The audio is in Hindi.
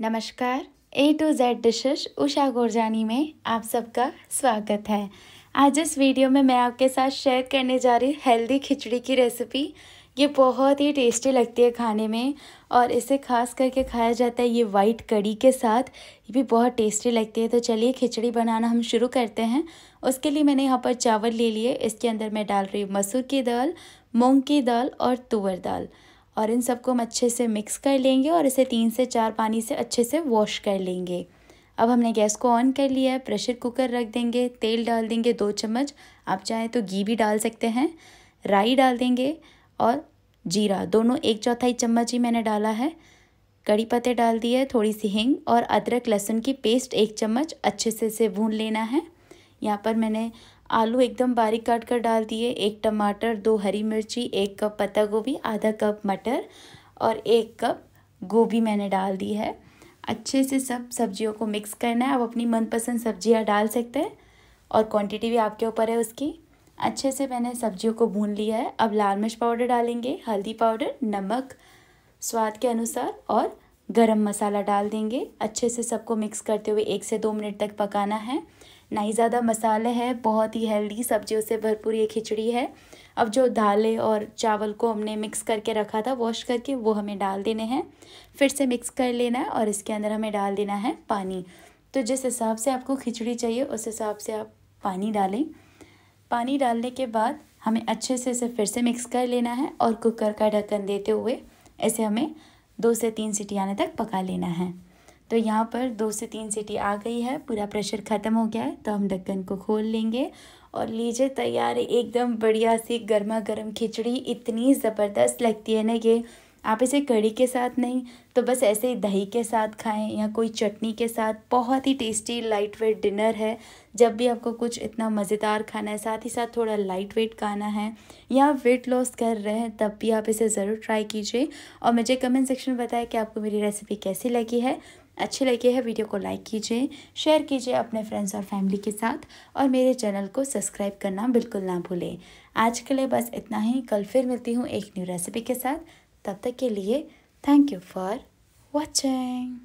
नमस्कार A to Z dishes Usha Gorjani में आप सबका स्वागत है आज इस वीडियो में मैं आपके साथ शेयर करने जा रही हेल्दी खिचड़ी की रेसिपी ये बहुत ही टेस्टी लगती है खाने में और इसे खास करके खाया जाता है ये वाइट कड़ी के साथ ये भी बहुत टेस्टी लगती है तो चलिए खिचड़ी बनाना हम शुरू करते हैं उसके लिए मैंने यहाँ पर चावल ले लिए इसके अंदर मैं डाल रही हूँ मसूर की दाल मूंग की दाल और तुअर दाल और इन सबको हम अच्छे से मिक्स कर लेंगे और इसे तीन से चार पानी से अच्छे से वॉश कर लेंगे अब हमने गैस को ऑन कर लिया है प्रेशर कुकर रख देंगे तेल डाल देंगे दो चम्मच आप चाहें तो घी भी डाल सकते हैं राई डाल देंगे और जीरा दोनों एक चौथाई चम्मच ही मैंने डाला है कड़ी पत्ते डाल दिए थोड़ी सी हिंग और अदरक लहसुन की पेस्ट एक चम्मच अच्छे से इसे भून लेना है यहाँ पर मैंने आलू एकदम बारीक काट कर डाल दिए एक टमाटर दो हरी मिर्ची एक कप पत्ता गोभी आधा कप मटर और एक कप गोभी मैंने डाल दी है अच्छे से सब सब्जियों को मिक्स करना है आप अपनी मनपसंद सब्जियां डाल सकते हैं और क्वांटिटी भी आपके ऊपर है उसकी अच्छे से मैंने सब्जियों को भून लिया है अब लाल मिर्च पाउडर डालेंगे हल्दी पाउडर नमक स्वाद के अनुसार और गरम मसाला डाल देंगे अच्छे से सबको मिक्स करते हुए एक से दो मिनट तक पकाना है ना ही ज़्यादा मसाले हैं बहुत ही हेल्दी सब्जियों से भरपूर ये खिचड़ी है अब जो दालें और चावल को हमने मिक्स करके रखा था वॉश करके वो हमें डाल देने हैं फिर से मिक्स कर लेना है और इसके अंदर हमें डाल देना है पानी तो जिस हिसाब से आपको खिचड़ी चाहिए उस हिसाब से आप पानी डालें पानी डालने के बाद हमें अच्छे से इसे फिर से मिक्स कर लेना है और कुकर का ढक्कन देते हुए इसे हमें दो से तीन सीटी आने तक पका लेना है तो यहाँ पर दो से तीन सीटी आ गई है पूरा प्रेशर ख़त्म हो गया है तो हम ढक्कन को खोल लेंगे और लीजिए तैयार एकदम बढ़िया सी गर्मा गर्म खिचड़ी इतनी ज़बरदस्त लगती है ना ये आप इसे कड़ी के साथ नहीं तो बस ऐसे ही दही के साथ खाएं या कोई चटनी के साथ बहुत ही टेस्टी लाइट वेट डिनर है जब भी आपको कुछ इतना मज़ेदार खाना है साथ ही साथ थोड़ा लाइट वेट खाना है या वेट लॉस कर रहे हैं तब भी आप इसे ज़रूर ट्राई कीजिए और मुझे कमेंट सेक्शन में बताएं कि आपको मेरी रेसिपी कैसी लगी है अच्छी लगी है वीडियो को लाइक कीजिए शेयर कीजिए अपने फ्रेंड्स और फैमिली के साथ और मेरे चैनल को सब्सक्राइब करना बिल्कुल ना भूलें आज के लिए बस इतना ही कल फिर मिलती हूँ एक न्यू रेसिपी के साथ तब तक के लिए थैंक यू फॉर वॉचिंग